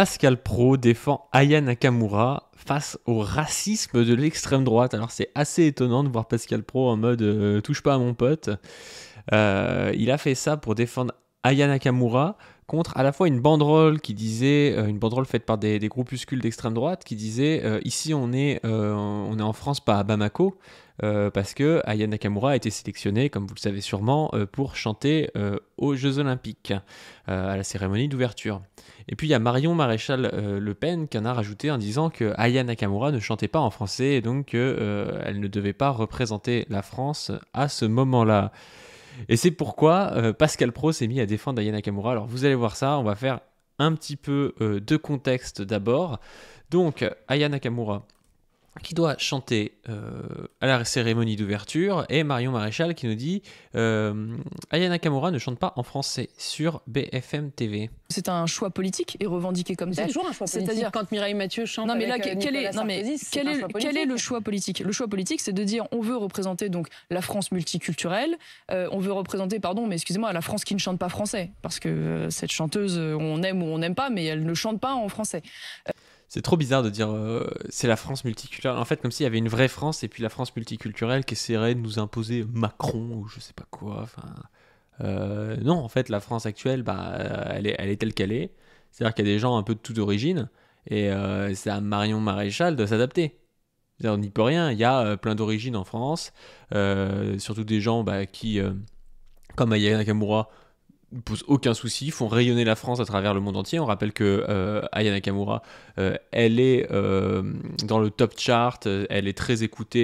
Pascal Pro défend Aya Nakamura face au racisme de l'extrême droite. Alors c'est assez étonnant de voir Pascal Pro en mode euh, touche pas à mon pote. Euh, il a fait ça pour défendre Aya Nakamura contre à la fois une banderole qui disait, euh, une banderole faite par des, groupuscules d'extrême droite qui disait ici on est, on est en France, pas à Bamako. Euh, parce que Aya Nakamura a été sélectionnée, comme vous le savez sûrement, euh, pour chanter euh, aux Jeux Olympiques, à la cérémonie d'ouverture. Et puis il y a Marion Maréchal Le Pen qui en a rajouté en disant que Aya Nakamura ne chantait pas en français et donc qu'elle ne devait pas représenter la France à ce moment-là. Et c'est pourquoi Pascal Pro s'est mis à défendre Aya Nakamura. Alors vous allez voir ça, on va faire un petit peu de contexte d'abord. Donc Aya Nakamura, qui doit chanter euh, à la cérémonie d'ouverture, et Marion Maréchal qui nous dit euh, Ayana Kamura ne chante pas en français sur BFM TV. C'est un choix politique et revendiqué comme ça. C'est toujours un choix politique. C'est-à-dire quand Mireille Mathieu chante. Non mais là, euh, quel, est, non, mais quel, est, le choix politique Le choix politique, c'est de dire on veut représenter donc la France multiculturelle. on veut représenter, pardon, mais excusez-moi, la France qui ne chante pas français, parce que cette chanteuse, on aime ou on n'aime pas, mais elle ne chante pas en français c'est trop bizarre de dire euh, c'est la France multiculturelle. En fait, comme s'il y avait une vraie France et puis la France multiculturelle qui essaierait de nous imposer Macron ou je sais pas quoi. Enfin, euh, non, en fait, la France actuelle, bah, euh, elle, est, telle qu'elle est. C'est-à-dire qu'il y a des gens un peu de toute origine et c'est à Marion Maréchal de s'adapter. On n'y peut rien. Il y a plein d'origines en France, surtout des gens bah, qui, comme Aya Nakamura, pose aucun souci, font rayonner la France à travers le monde entier. On rappelle que euh, Ayana Kamura euh, elle est euh, dans le top chart, elle est très écoutée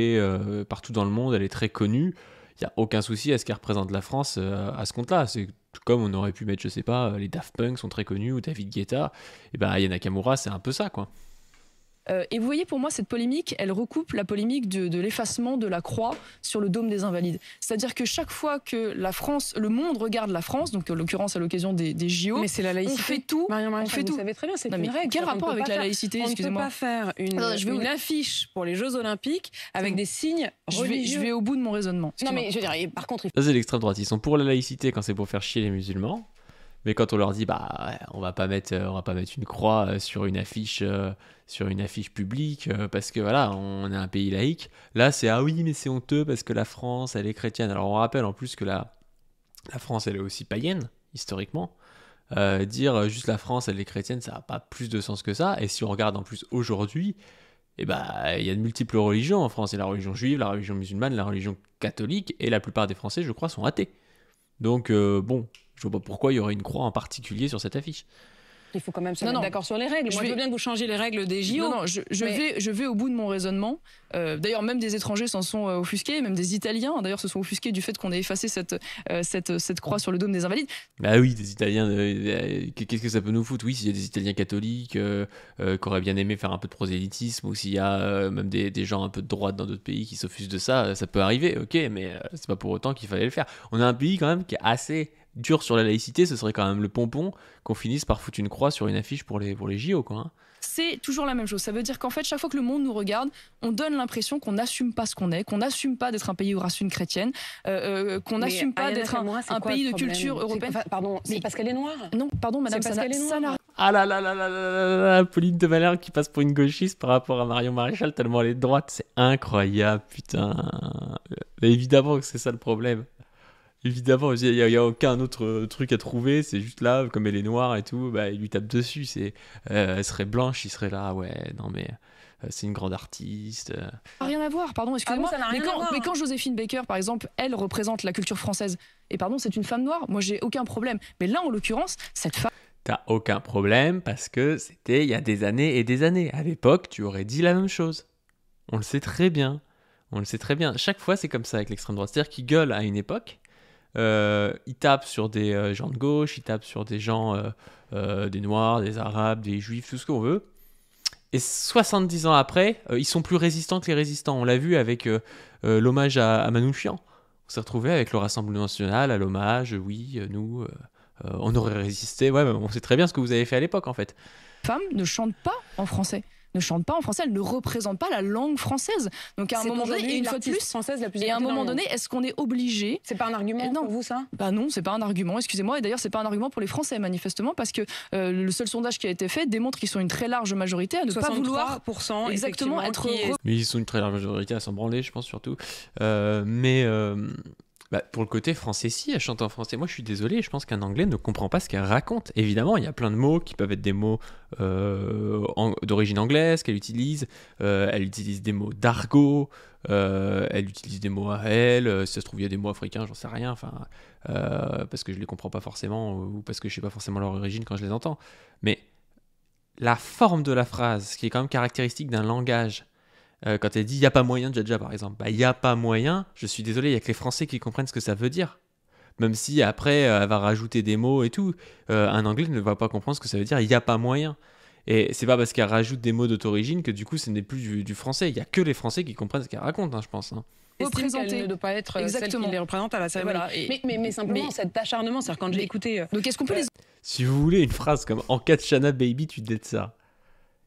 partout dans le monde, elle est très connue. Il n'y a aucun souci à ce qu'elle représente la France à ce compte-là. C'est comme on aurait pu mettre, je sais pas, les Daft Punk sont très connus ou David Guetta. Et eh ben Ayana Kamura c'est un peu ça, quoi. Euh, et vous voyez, pour moi, cette polémique, elle recoupe la polémique de, l'effacement de la croix sur le dôme des Invalides. C'est-à-dire que chaque fois que la France, le monde regarde la France, donc en l'occurrence à l'occasion des, JO, mais c'est la laïcité. on fait tout. on fait vous savez très bien, c'est une règle. Quel rapport avec la laïcité On ne peut pas faire une, affiche pour les Jeux Olympiques avec des signes je vais, je vais, au bout de mon raisonnement. Non, mais je veux dire, par contre. Il... Ça, c'est l'extrême droite. Ils sont pour la laïcité quand c'est pour faire chier les musulmans. Mais quand on leur dit, bah, on va pas mettre, euh, on va pas mettre une croix euh, sur une affiche, euh, sur une affiche publique, parce que voilà, on est un pays laïque. Là, c'est ah oui, mais c'est honteux parce que la France, elle est chrétienne. Alors on rappelle en plus que la, la France, elle est aussi païenne historiquement. dire juste la France, elle est chrétienne, ça n'a pas plus de sens que ça. Et si on regarde en plus aujourd'hui, et eh bah, il y a de multiples religions en France. Il y a la religion juive, la religion musulmane, la religion catholique, et la plupart des Français, je crois, sont athées. Donc, bon, je vois pas pourquoi il y aurait une croix en particulier sur cette affiche. Il faut quand même se mettre d'accord sur les règles. Je Moi, je veux bien que vous changiez les règles des JO. Non, je, vais, je vais au bout de mon raisonnement. Euh, d'ailleurs, même des étrangers s'en sont euh, offusqués, même des Italiens, d'ailleurs, se sont offusqués du fait qu'on ait effacé cette, euh, cette, croix sur le dôme des Invalides. Bah oui, des Italiens, qu'est-ce que ça peut nous foutre Oui, s'il y a des Italiens catholiques qui auraient bien aimé faire un peu de prosélytisme, ou s'il y a même des, gens un peu de droite dans d'autres pays qui s'offusent de ça, ça peut arriver, ok, mais c'est pas pour autant qu'il fallait le faire. On a un pays quand même qui est assez dur sur la laïcité, ce serait quand même le pompon qu'on finisse par foutre une croix sur une affiche pour les, pour les JO. Quoi, hein. C'est toujours la même chose. Ça veut dire qu'en fait, chaque fois que le monde nous regarde, on donne l'impression qu'on n'assume pas ce qu'on est, qu'on n'assume pas d'être un pays aux racines chrétiennes, euh, euh, qu'on n'assume pas d'être un, pays de culture européenne. pardon, c'est parce qu'elle est noire Non, pardon, madame, c'est Ah là là là là là là Pauline de Valère qui passe pour une gauchiste par rapport à Marion Maréchal, tellement elle est droite, c'est incroyable, putain. Bah, évidemment que c'est ça le problème évidemment, il n'y a, aucun autre euh, truc à trouver, c'est juste là, comme elle est noire et tout, bah, il lui tape dessus. C'est, euh, elle serait blanche, il serait là, ah ouais, non mais euh, c'est une grande artiste. n'a Rien à voir, pardon, ah excusez-moi. mais, quand Joséphine Baker, par exemple, elle représente la culture française, et pardon, c'est une femme noire, moi j'ai aucun problème. Mais là, en l'occurrence, cette femme. T'as aucun problème parce que c'était il y a des années et des années. À l'époque, tu aurais dit la même chose. On le sait très bien. On le sait très bien. Chaque fois, c'est comme ça avec l'extrême droite. C'est-à-dire qu'ils gueulent à une époque, euh, il tape euh, sur des gens de euh, gauche, il tape sur des gens, des Noirs, des Arabes, des Juifs, tout ce qu'on veut. Et 70 ans après, ils sont plus résistants que les résistants. On l'a vu avec l'hommage à, à, Manouchian. On s'est retrouvé avec le Rassemblement national, à l'hommage, oui, nous, on aurait résisté. Ouais, mais on sait très bien ce que vous avez fait à l'époque, en fait. Femmes ne chantent pas en français ne chante pas en français, elle ne représente pas la langue française. Donc à un moment donné, une fois plus, à un moment donné, est-ce qu'on est obligé C'est pas un argument eh, non. pour vous ça Bah non, c'est pas un argument. Excusez-moi. Et d'ailleurs, c'est pas un argument pour les Français manifestement parce que euh, le seul sondage qui a été fait démontre qu'ils sont une très large majorité à ne pas vouloir exactement être. Mais ils sont une très large majorité à s'en branler, je pense surtout. Euh, mais euh, bah, pour le côté français, si, elle chante en français. Moi, je suis désolé, je pense qu'un anglais ne comprend pas ce qu'elle raconte. Évidemment, il y a plein de mots qui peuvent être des mots euh, d'origine anglaise qu'elle utilise. Euh, elle utilise des mots d'argot, euh, elle utilise des mots à elle. Si ça se trouve, il y a des mots africains, j'en sais rien. Enfin, parce que je les comprends pas forcément ou parce que je sais pas forcément leur origine quand je les entends. Mais la forme de la phrase, ce qui est quand même caractéristique d'un langage euh, quand elle dit il n'y a pas moyen, Jaja par exemple, bah il n'y a pas moyen, je suis désolé, il n'y a que les Français qui comprennent ce que ça veut dire. Même si après euh, elle va rajouter des mots et tout, euh, un Anglais ne va pas comprendre ce que ça veut dire il n'y a pas moyen. Et c'est pas parce qu'elle rajoute des mots d'autorigine que du coup ce n'est plus du, français. Il y a que les Français qui comprennent ce qu'elle raconte, hein, je pense. Hein représenter ne doit pas être Exactement. les représente à Mais, simplement cet acharnement, c'est-à-dire quand j'ai écouté. Donc est-ce qu'on peut Si vous voulez une phrase comme En cas de Baby, tu dettes ça.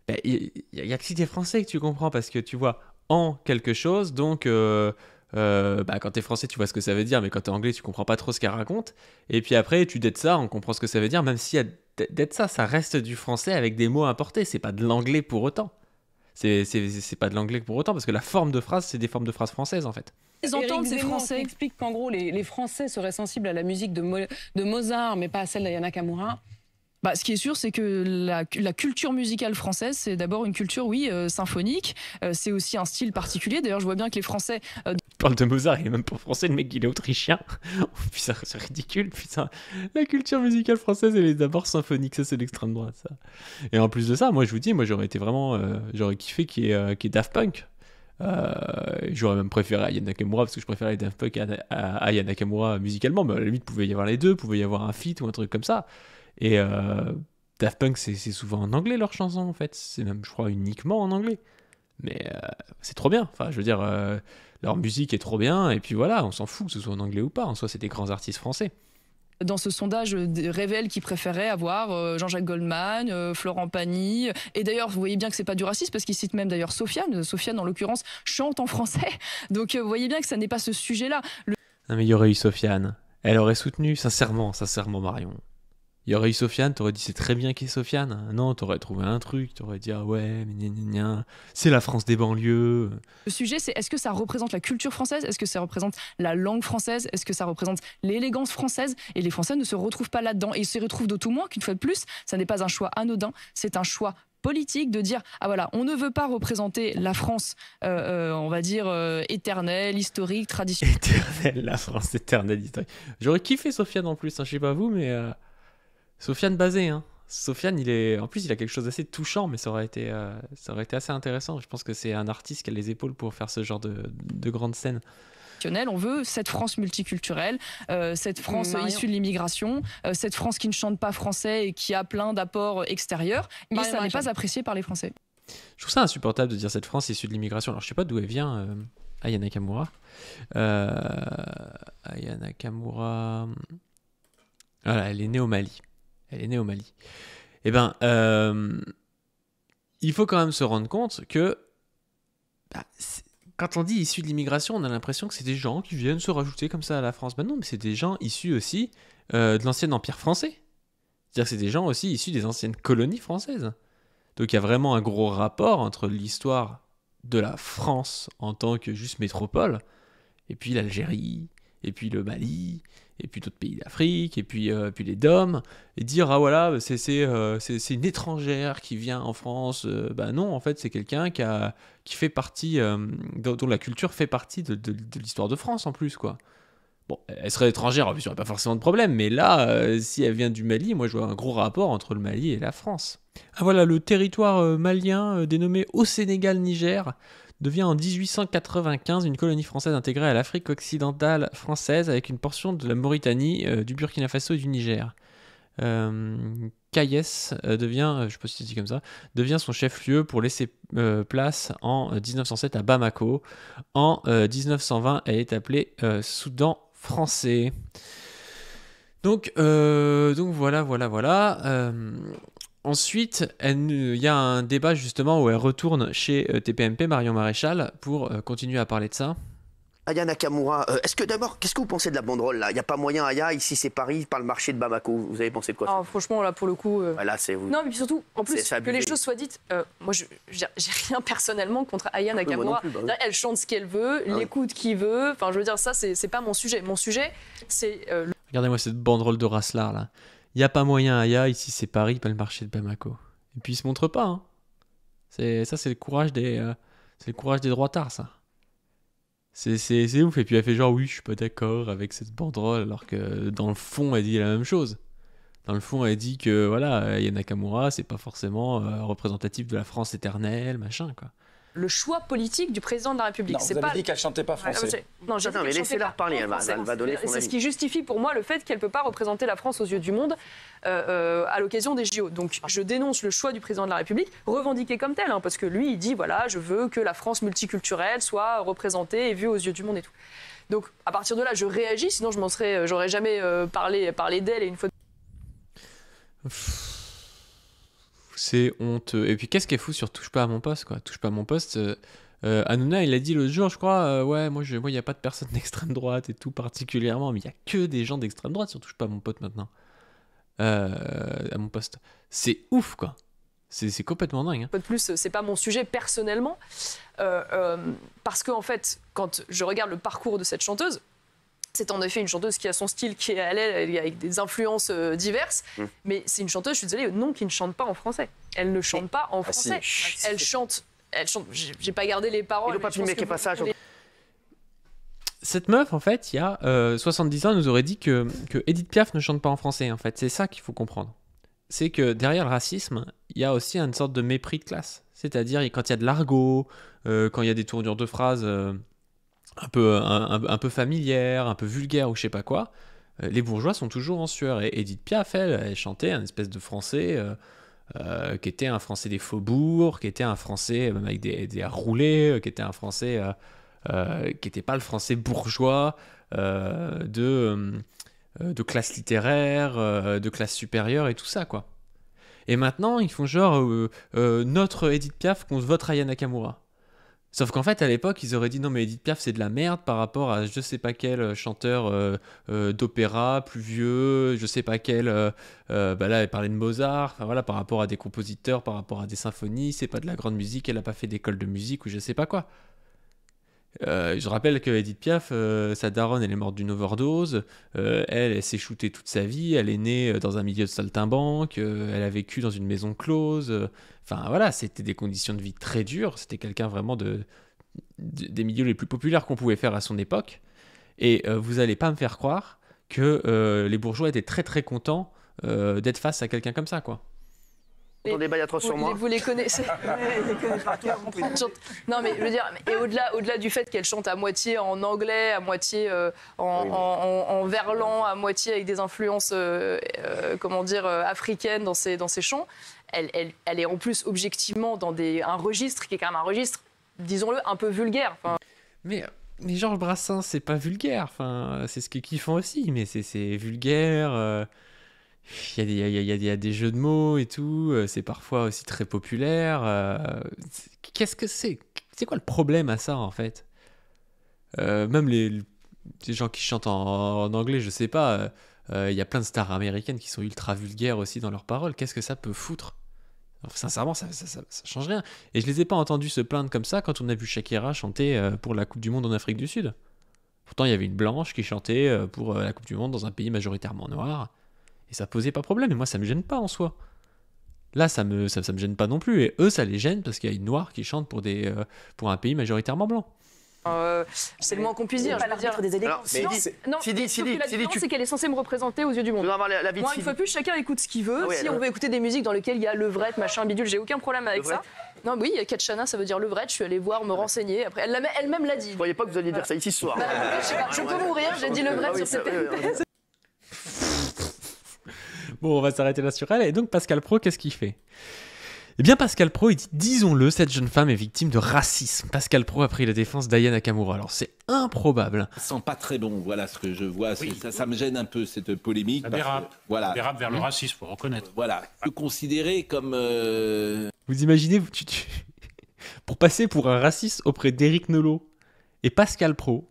Bah, il n'y a que si tu es français que tu comprends parce que tu vois en quelque chose, donc euh, euh, bah, quand tu es français, tu vois ce que ça veut dire, mais quand tu es anglais, tu comprends pas trop ce qu'elle raconte. Et puis après, tu dettes ça, on comprend ce que ça veut dire, même si d'être ça, ça reste du français avec des mots importés, c'est pas de l'anglais pour autant. C'est pas de l'anglais pour autant, parce que la forme de phrase, c'est des formes de phrases françaises en fait. Ils entendent ces Français. explique qu'en gros, les, les, Français seraient sensibles à la musique de, de Mozart, mais pas à celle d'Ayana Kamura bah, ce qui est sûr, c'est que la, culture musicale française, c'est d'abord une culture, oui, euh, symphonique. Euh, c'est aussi un style particulier. D'ailleurs, je vois bien que les Français. Euh... de Mozart, il est même pas français, le mec, il est autrichien. Oh, putain, c'est ridicule, putain. La culture musicale française, elle est d'abord symphonique. Ça, c'est l'extrême droite, ça. Et en plus de ça, moi, je vous dis, moi, j'aurais été vraiment. Euh, j'aurais kiffé qu'il y, ait, Daft Punk. j'aurais même préféré Aya Nakamura parce que je préfère Daft Punk à, Aya Nakamura musicalement mais à la limite pouvait y avoir les deux pouvait y avoir un feat ou un truc comme ça et euh, Daft Punk, c'est souvent en anglais leurs chansons, en fait. C'est même, je crois, uniquement en anglais. Mais euh, c'est trop bien. Enfin, je veux dire, euh, leur musique est trop bien. Et puis voilà, on s'en fout que ce soit en anglais ou pas. En soi, c'est des grands artistes français dans ce sondage révèle qu'ils préféraient avoir Jean-Jacques Goldman, Florent Pagny. Et d'ailleurs, vous voyez bien que c'est pas du racisme parce qu'il cite même d'ailleurs Sofiane. Sofiane, en l'occurrence, chante en français. Donc, vous voyez bien que ça n'est pas ce sujet-là. Non, mais il y aurait eu Sofiane. Elle aurait soutenu, sincèrement, sincèrement, Marion il y aurait eu Sofiane, t'aurais dit c'est très bien qui y Sofiane. Non, t'aurais trouvé un truc, t'aurais dit ah ouais, mais c'est la France des banlieues. Le sujet, c'est est-ce que ça représente la culture française Est-ce que ça représente la langue française Est-ce que ça représente l'élégance française Et les Français ne se retrouvent pas là-dedans. Et ils se retrouvent d'autant moins qu'une fois de plus, ça n'est pas un choix anodin, c'est un choix politique de dire ah voilà on ne veut pas représenter la France euh, euh, on va dire euh, éternelle historique traditionnelle éternelle la France éternelle historique j'aurais kiffé Sofiane en plus je hein, je sais pas vous mais Sofiane Bazé, hein. Sofiane, il est, en plus, il a quelque chose d'assez touchant, mais ça aurait été, euh, ça aurait été assez intéressant. Je pense que c'est un artiste qui a les épaules pour faire ce genre de, de grande scène. On veut cette France multiculturelle, euh, cette France issue de l'immigration, euh, cette France qui ne chante pas français et qui a plein d'apports extérieurs, mais ça n'est pas apprécié par les Français. Je trouve ça insupportable de dire cette France issue de l'immigration. Alors je sais pas d'où elle vient, Ayana Kamura. Ayana Voilà, elle est née au Mali. Elle est née au Mali. Eh bien, euh, il faut quand même se rendre compte que bah, quand on dit issus de l'immigration, on a l'impression que c'est des gens qui viennent se rajouter comme ça à la France. Ben non, mais c'est des gens issus aussi euh, de l'ancien empire français. C'est-à-dire que c'est des gens aussi issus des anciennes colonies françaises. Donc il y a vraiment un gros rapport entre l'histoire de la France en tant que juste métropole, et puis l'Algérie, et puis le Mali, et puis d'autres pays d'Afrique, et puis, euh, puis les DOM, et dire, ah voilà, bah, euh, c'est une étrangère qui vient en France. Ben bah non, en fait, c'est quelqu'un qui, a, qui fait partie, dont, la culture fait partie de, de, l'histoire de France en plus, quoi. Bon, elle serait étrangère, il n'y aurait pas forcément de problème, mais là, si elle vient du Mali, moi je vois un gros rapport entre le Mali et la France. Ah voilà, le territoire malien dénommé au Sénégal-Niger, devient en 1895 une colonie française intégrée à l'Afrique occidentale française avec une portion de la Mauritanie, euh, du Burkina Faso et du Niger. Euh, euh devient, euh, je comme ça, devient son chef-lieu pour laisser place en 1907 à Bamako. En 1920, elle est appelée Soudan français. Donc, donc voilà, voilà, voilà. Ensuite, il y a un débat justement où elle retourne chez euh, TPMP, Marion Maréchal, pour euh, continuer à parler de ça. Aya Nakamura, euh, est-ce que d'abord, qu'est-ce que vous pensez de la banderole là Il n'y a pas moyen, Aya, ici c'est Paris, par le marché de Bamako. Vous avez pensé de quoi ah, Franchement, là pour le coup. Voilà, c'est vous. Non, mais surtout, en plus, que les choses soient dites, moi j'ai rien personnellement contre Aya ah, Nakamura. Bah elle chante ce qu'elle veut, ah l'écoute qui veut. Enfin, je veux dire, ça c'est pas mon sujet. Mon sujet, c'est. Le... Regardez-moi cette banderole de Rasslar là il n'y a pas moyen, Aya, ici c'est Paris, pas le marché de Bamako. Et puis il se montre pas. Hein. C'est, ça, c'est le courage des, euh, c'est le courage des droitards, ça. C'est, ouf. Et puis elle fait genre, oui, je suis pas d'accord avec cette banderole, alors que dans le fond, elle dit la même chose. Dans le fond, elle dit que voilà, Yanakamura, c'est pas forcément euh, représentatif de la France éternelle, machin, quoi le choix politique du président de la République. Non, vous avez dit qu'elle chantait pas ah, français. Non, mais laissez-la parler, elle va, donner son C'est ce qui justifie pour moi le fait qu'elle ne peut pas représenter la France aux yeux du monde euh, euh, à l'occasion des JO. Donc je dénonce le choix du président de la République, revendiqué comme tel, hein, parce que lui, il dit, voilà, je veux que la France multiculturelle soit représentée et vue aux yeux du monde et tout. Donc à partir de là, je réagis, sinon je m'en serais, euh, j'aurais jamais parlé, parlé d'elle et une fois c'est honteux. Et puis qu'est-ce qui est fou sur Touche pas à mon poste, quoi. Touche pas à mon poste. Euh, euh il a dit l'autre jour, je crois, euh, ouais, moi, il moi, n'y a pas de personne d'extrême droite et tout particulièrement, mais il n'y a que des gens d'extrême droite, sur « Touche pas mon pote maintenant, euh, à mon poste. C'est ouf, quoi. C'est complètement dingue. Hein. De plus, c'est pas mon sujet personnellement, parce que en fait, quand je regarde le parcours de cette chanteuse, c'est en effet une chanteuse qui a son style qui est à l'aile, avec des influences euh, diverses. Mm. Mais c'est une chanteuse, je suis désolée, non, qui ne chante pas en français. Elle ne chante pas en ah, français. Elle chante. Elle chante. J'ai pas gardé les paroles. Il pas qui pas ça. Cette meuf, en fait, il y a 70 euh, ans, nous aurait dit que, que Edith Piaf ne chante pas en français. En fait, c'est ça qu'il faut comprendre. C'est que derrière le racisme, il y a aussi une sorte de mépris de classe. C'est-à-dire, quand il y a de l'argot, euh, quand il y a des tournures de phrases un peu, un, peu familière, un peu vulgaire ou je sais pas quoi, euh, les bourgeois sont toujours en sueur. Et Edith Piaf, elle, chantait un espèce de français euh, euh, qui était un français des faubourgs, qui était un français avec des, des roulés, qui était un français qui n'était pas le français bourgeois de, de classe littéraire, de classe supérieure et tout ça, quoi. Et maintenant, ils font genre notre Edith Piaf contre votre Aya Nakamura. Sauf qu'en fait, à l'époque, ils auraient dit non, mais Edith Piaf, c'est de la merde par rapport à je sais pas quel euh, chanteur euh, euh, d'opéra plus vieux, je sais pas quel. bah là, elle parlait de Mozart, voilà, par rapport à des compositeurs, par rapport à des symphonies, c'est pas de la grande musique, elle a pas fait d'école de musique ou je sais pas quoi. je rappelle que Edith Piaf, sa daronne, elle est morte d'une overdose. elle, elle s'est shootée toute sa vie. Elle est née dans un milieu de saltimbanque. elle a vécu dans une maison close. Enfin voilà, c'était des conditions de vie très dures. C'était quelqu'un vraiment de, des milieux les plus populaires qu'on pouvait faire à son époque. Et euh, vous n'allez pas me faire croire que euh, les bourgeois étaient très très contents euh, d'être face à quelqu'un comme ça, quoi. débat, vous, sur moi. Vous les connaissez. les connaissez hein, Non, mais je veux dire, et au-delà, au-delà du fait qu'elle chante à moitié en anglais, à moitié en, verlan, à moitié avec des influences, comment dire, africaines dans ses, dans ses chants, elle, est en plus objectivement dans un registre qui est quand même un registre, disons-le, un peu vulgaire. Mais mais Georges Brassens, c'est pas vulgaire. c'est ce qu'ils font aussi, mais c'est vulgaire. Il euh, y, a des jeux de mots et tout. Euh, c'est parfois aussi très populaire. Euh, qu'est-ce que c'est C'est quoi le problème à ça, en fait Même les, gens qui chantent en, en anglais, je sais pas. Il y a plein de stars américaines qui sont ultra vulgaires aussi dans leurs paroles. Qu'est-ce que ça peut foutre Sincèrement, ça, change rien. Et je les ai pas entendus se plaindre comme ça quand on a vu Shakira chanter euh, pour la Coupe du Monde en Afrique du Sud. Pourtant, il y avait une blanche qui chantait euh, pour euh, la Coupe du Monde dans un pays majoritairement noir. Et ça posait pas problème. Et moi, ça me gêne pas en soi. Là, ça me, ça, me gêne pas non plus. Et eux, ça les gêne parce qu'il y a une noire qui chante pour, des, pour un pays majoritairement blanc. Euh, c'est le moins qu'on puisse dire. Pas l'arbitre des Alors, mais non, non, la c'est qu'elle est censée me représenter aux yeux du monde. La, la Moi, plus, chacun écoute ce qu'il veut. si on veut écouter des musiques dans lesquelles il y a levrette, machin, bidule, j'ai aucun problème avec ça. Non, oui, Katchana, ça veut dire levrette. Je suis allée voir, me renseigner. Après, elle-même l'a dit. Je croyais pas que vous alliez dire ça ici ce soir. Bah, je, peux mourir, j'ai dit levrette ah sur cette Bon, on va s'arrêter là sur elle. Et donc, Pascal Pro, qu'est-ce qu'il fait eh bien, Pascal Pro, dit Disons-le, cette jeune femme est victime de racisme. Pascal Pro a pris la défense d'Aya Nakamura. Alors, c'est improbable. Ça sent pas très bon, voilà ce que je vois. Ça, me gêne un peu, cette polémique. Ça voilà. vers le mmh. racisme, faut reconnaître. Voilà. Le considérer comme. Euh, vous imaginez, pour passer pour un raciste auprès d'Éric nolo et Pascal Pro,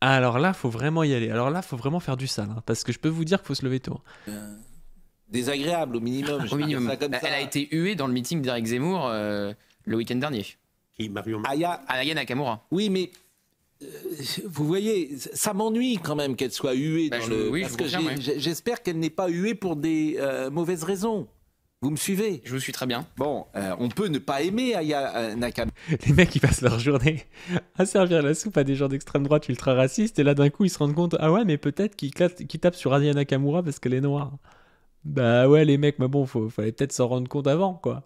ah, alors là, faut vraiment y aller. Alors là, faut vraiment faire du sale. Hein, parce que je peux vous dire qu'il faut se lever tôt. Euh, désagréable au minimum. Bah, elle a été huée dans le meeting d'Eric Zemmour euh, le week-end dernier. Qui Aya... Nakamura. Oui, mais euh, vous voyez, ça m'ennuie quand même qu'elle soit huée bah, dans le. parce que j'espère qu'elle n'est pas huée pour des euh, mauvaises raisons. Vous me suivez Je vous suis très bien. Bon, on peut ne pas aimer Aya Nakamura. Les mecs, ils passent leur journée à servir la soupe à des gens d'extrême droite ultra racistes, et là d'un coup, ils se rendent compte ah ouais, mais peut-être qu'ils tapent sur Aya Nakamura parce qu'elle est noire. Bah ouais, les mecs, mais bon, faut, fallait peut-être s'en rendre compte avant, quoi.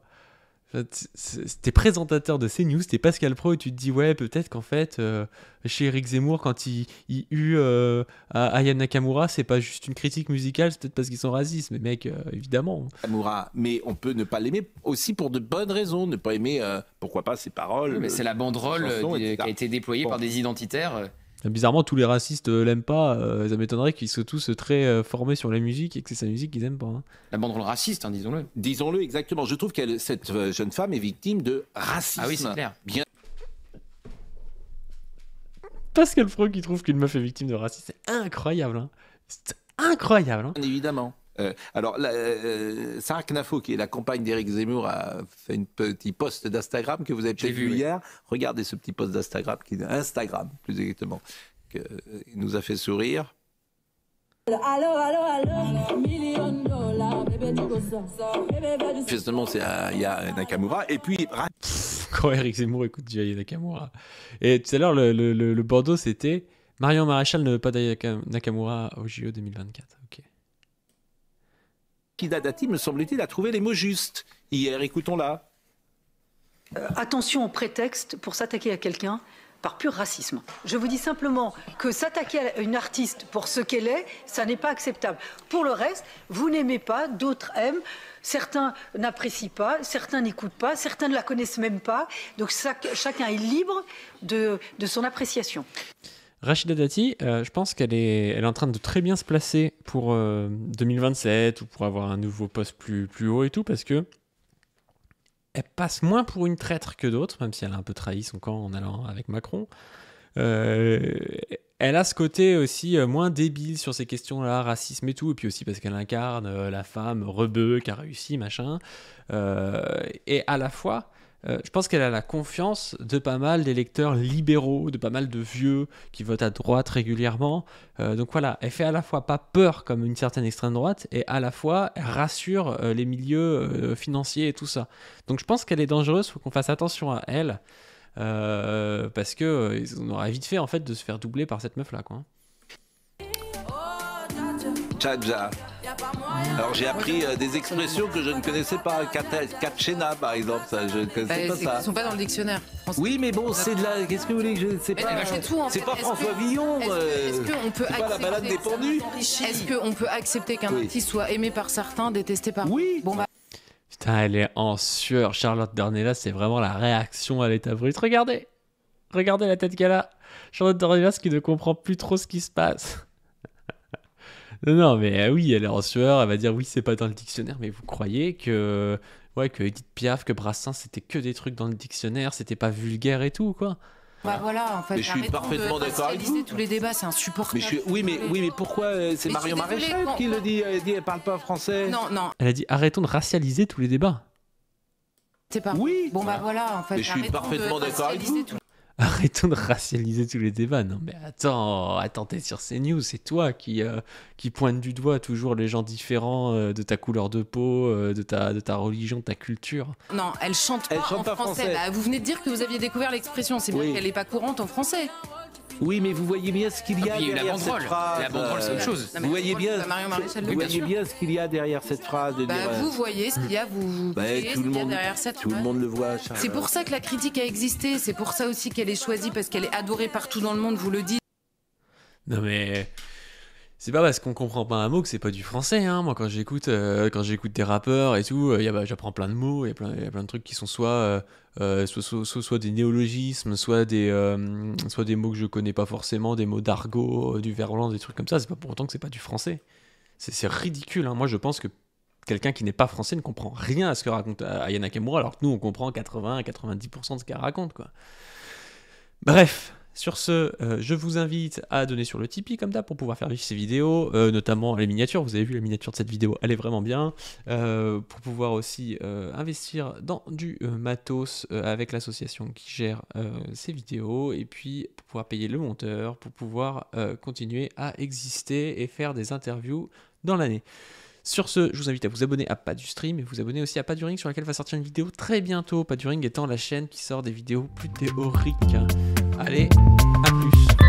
T'es présentateur de CNews, t'es Pascal Pro, et tu te dis, ouais, peut-être qu'en fait, euh, chez Eric Zemmour, quand il, eut euh, Aya Nakamura, c'est pas juste une critique musicale, c'est peut-être parce qu'ils sont racistes, mais mec, euh, évidemment. Nakamura, mais on peut ne pas l'aimer aussi pour de bonnes raisons, ne pas aimer, euh, pourquoi pas, ses paroles. Mais c'est la banderole qui a été déployée par des identitaires Bizarrement, tous les racistes euh, l'aiment pas. Euh, ça m'étonnerait qu'ils soient tous euh, très formés sur la musique et que c'est sa musique qu'ils aiment pas. Hein. La banderole raciste, hein, disons-le. Disons-le exactement. Je trouve que cette jeune femme est victime de racisme. Ah oui, c'est clair. Pascal Freud qui trouve qu'une meuf est victime de racisme, c'est incroyable. Hein. C'est incroyable. Évidemment. Euh, alors, la, euh, Sarah Knafo, qui est la compagne d'Éric Zemmour, a fait une petit post d'Instagram que vous avez peut-être vu, hier. Regardez ce petit post d'Instagram, qui, Instagram plus exactement, qui euh, nous a fait sourire. Justement, c'est il y a Nakamura. Et puis. Quand Eric Zemmour écoute du Nakamura. Et tout à l'heure, le, Bordeaux, c'était Marion Maréchal ne veut pas d'Aya Nakamura au JO 2024. Ok me semble-t-il, a trouvé les mots justes hier. Écoutons-la. Euh, attention au prétexte pour s'attaquer à quelqu'un par pur racisme. Je vous dis simplement que s'attaquer à une artiste pour ce qu'elle est, ça n'est pas acceptable. Pour le reste, vous n'aimez pas, d'autres aiment, certains n'apprécient pas, certains n'écoutent pas, certains ne la connaissent même pas. Donc chacun est libre de son appréciation. Rachida Dati, euh, je pense qu'elle est, elle en train de très bien se placer pour 2027 euh, ou pour avoir un nouveau poste plus, plus haut et tout, parce que elle passe moins pour une traître que d'autres, même si elle a un peu trahi son camp en allant avec Macron. Euh, elle a ce côté aussi moins débile sur ces questions-là, racisme et tout, et puis aussi parce qu'elle incarne la femme rebeu qui a réussi, machin. et à la fois, euh, je pense qu'elle a la confiance de pas mal d'électeurs libéraux, de pas mal de vieux qui votent à droite régulièrement. Euh, donc voilà, elle fait à la fois pas peur comme une certaine extrême droite et à la fois rassure euh, les milieux financiers et tout ça. Donc je pense qu'elle est dangereuse, faut qu'on fasse attention à elle parce que on aura vite fait en fait de se faire doubler par cette meuf là quoi. tcha alors j'ai appris euh, des expressions que je ne connaissais pas. Katchena, par exemple, ça, je ne connaissais bah, pas ça. Ils sont pas dans le dictionnaire. Oui, mais bon, c'est de la. Qu'est-ce que vous voulez que je. C'est sais pas. Euh, c'est pas François Villon. Est-ce peut c'est la balade des pendus. Est-ce qu'on peut accepter qu'un petit soit aimé par certains, détesté par Oui. Bon, bah. Putain, elle est en sueur. Charlotte Dornelas, c'est vraiment la réaction à l'état brut. Regardez Regardez la tête qu'elle a Charlotte Dornelas qui ne comprend plus trop ce qui se passe. Non, mais euh, oui, elle est en sueur, elle va dire oui, c'est pas dans le dictionnaire, mais vous croyez que, ouais, que Edith Piaf, que Brassens, c'était que des trucs dans le dictionnaire, c'était pas vulgaire et tout, quoi. Bah voilà, en fait. je suis parfaitement d'accord avec tous les débats, c'est insupportable. Mais oui, mais, oui, mais pourquoi euh, c'est Marion Maréchal qui le dit Elle dit, parle pas français. Non, non. Elle a dit arrêtons de racialiser tous les débats. C'est pas. Oui. Bon bah voilà, en fait. je suis parfaitement d'accord avec vous. Arrêtons de racialiser tous les débats. Non, mais attends, attends, t'es sur CNews, c'est toi qui, euh, qui pointe du doigt toujours les gens différents euh, de ta couleur de peau, euh, de, ta, de ta religion, de ta culture. Non, elle chante pas en français. Bah, vous venez de dire que vous aviez découvert l'expression, c'est bien qu'elle n'est pas courante en français. Oui, mais vous voyez bien ce qu'il y a ah, derrière cette phrase. La banderole, c'est une chose. Vous voyez bien, vous voyez bien ce qu'il y a derrière cette phrase. De bah, dire, vous euh, voyez ce qu'il y a, vous, vous bah, voyez tout ce le monde, derrière cette phrase. Tout le monde le voit. C'est pour ça que la critique a existé. C'est pour ça aussi qu'elle est choisie parce qu'elle est adorée partout dans le monde. Vous le dites. Non mais c'est pas parce qu'on comprend pas un mot que c'est pas du français. Hein. Moi, quand j'écoute, euh, quand j'écoute des rappeurs et tout, euh, bah, j'apprends plein de mots. Il y, a plein de trucs qui sont soit, euh, soit, soit, des néologismes, soit des, soit des mots que je connais pas forcément, des mots d'argot, du verlan, des trucs comme ça. C'est pas pour autant que c'est pas du français. C'est ridicule. Hein. Moi, je pense que quelqu'un qui n'est pas français ne comprend rien à ce que raconte Ayana Kemura, alors que nous, on comprend 80-90% de ce qu'elle raconte. Quoi. Bref. Sur ce, euh, je vous invite à donner sur le Tipeee comme d'hab pour pouvoir faire vivre ces vidéos, euh, notamment les miniatures. Vous avez vu la miniature de cette vidéo, elle est vraiment bien. Euh, pour pouvoir aussi investir dans du matos avec l'association qui gère ces vidéos, et puis pour pouvoir payer le monteur, pour pouvoir continuer à exister et faire des interviews dans l'année. Sur ce, je vous invite à vous abonner à Pas du Stream et vous abonner aussi à Pas du Ring sur laquelle va sortir une vidéo très bientôt. Pas du Ring étant la chaîne qui sort des vidéos plus théoriques. Allez, à plus.